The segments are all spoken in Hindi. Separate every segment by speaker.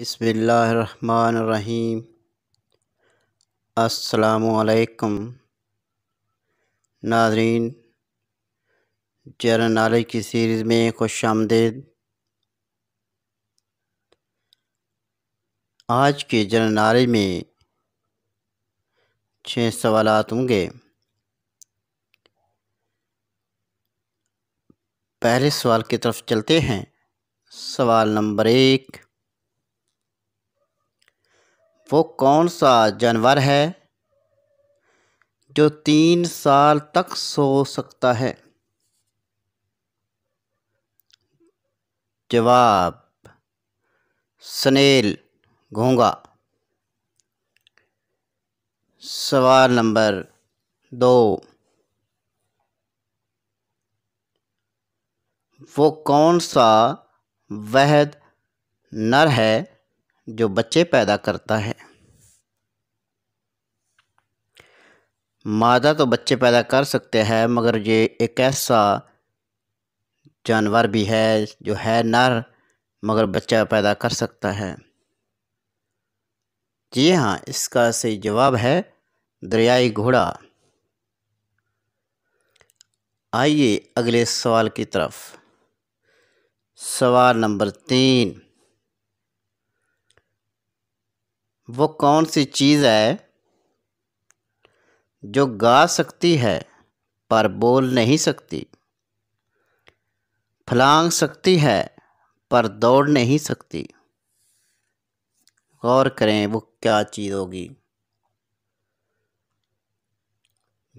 Speaker 1: बिसमीम अलकुम नाजरीन जनरल नाले की सीरीज़ में खुश आमदेद आज के जनरल नाले में छः सवाल होंगे पहले सवाल की तरफ चलते हैं सवाल नंबर एक वो कौन सा जानवर है जो तीन साल तक सो सकता है जवाब स्नेल घोंगा सवाल नंबर दो वो कौन सा वहद नर है जो बच्चे पैदा करता है मादा तो बच्चे पैदा कर सकते हैं मगर ये एक ऐसा जानवर भी है जो है नर मगर बच्चा पैदा कर सकता है जी हाँ इसका सही जवाब है दरियाई घोड़ा आइए अगले सवाल की तरफ सवाल नंबर तीन वो कौन सी चीज़ है जो गा सकती है पर बोल नहीं सकती फलांग सकती है पर दौड़ नहीं सकती गौर करें वो क्या चीज़ होगी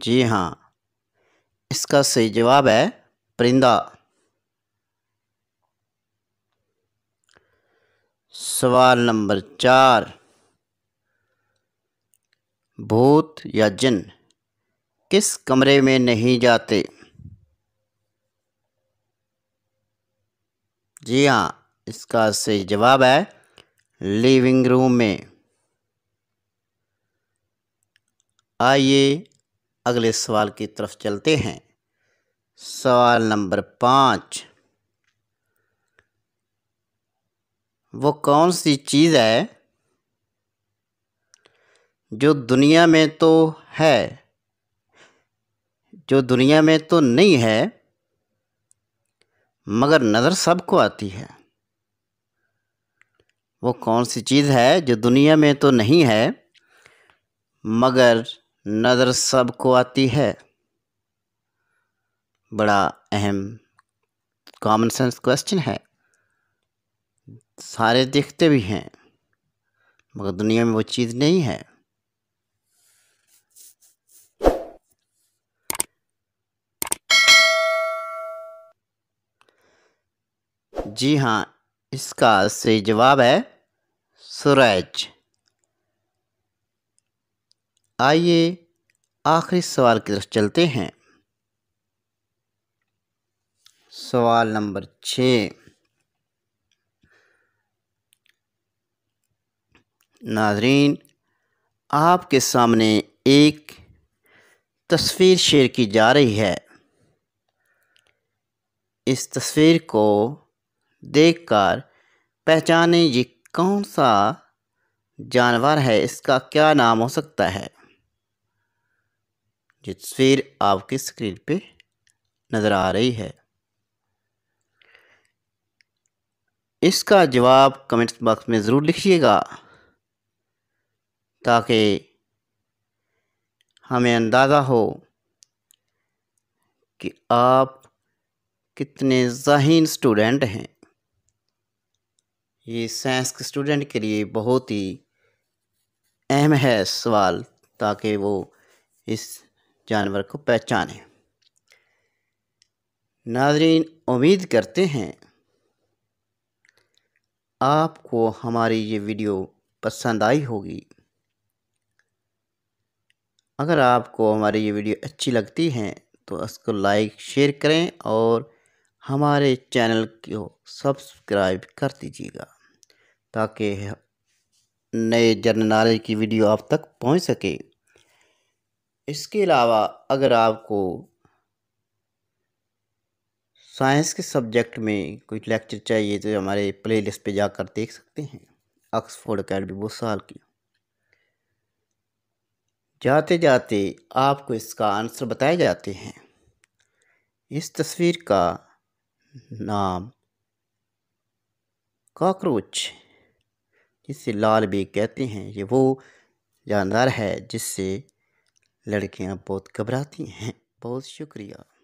Speaker 1: जी हाँ इसका सही जवाब है परिंदा सवाल नंबर चार भूत या जिन किस कमरे में नहीं जाते जी हाँ इसका सही जवाब है लिविंग रूम में आइए अगले सवाल की तरफ चलते हैं सवाल नंबर पाँच वो कौन सी चीज़ है जो दुनिया में तो है जो दुनिया में तो नहीं है मगर नज़र सबको आती है वो कौन सी चीज़ है जो दुनिया में तो नहीं है मगर नज़र सबको आती है बड़ा अहम कॉमन सेंस क्वेश्चन है सारे देखते भी हैं मगर दुनिया में वो चीज़ नहीं है जी हाँ इसका सही जवाब है सूरज आइए आखिरी सवाल की तरफ चलते हैं सवाल नंबर छ नाजरीन आपके सामने एक तस्वीर शेयर की जा रही है इस तस्वीर को देखकर पहचाने ये कौन सा जानवर है इसका क्या नाम हो सकता है ये तस्वीर आपकी स्क्रीन पे नज़र आ रही है इसका जवाब कमेंट्स बॉक्स में ज़रूर लिखिएगा ताकि हमें अंदाज़ा हो कि आप कितने जहीन स्टूडेंट हैं ये साइंस के स्टूडेंट के लिए बहुत ही अहम है सवाल ताकि वो इस जानवर को पहचाने नाजरीन उम्मीद करते हैं आपको हमारी ये वीडियो पसंद आई होगी अगर आपको हमारी ये वीडियो अच्छी लगती है तो इसको लाइक शेयर करें और हमारे चैनल को सब्सक्राइब कर दीजिएगा ताकि नए जनरल नॉलेज की वीडियो आप तक पहुंच सके इसके अलावा अगर आपको साइंस के सब्जेक्ट में कोई लेक्चर चाहिए तो हमारे प्ले लिस्ट पर जाकर देख सकते हैं ऑक्सफोर्ड अकेडमी वो साल की जाते जाते आपको इसका आंसर बताए जाते हैं इस तस्वीर का नाम कॉकरोच जिससे लाल बेग कहते हैं ये वो जानदार है जिससे लड़कियां बहुत घबराती हैं बहुत शुक्रिया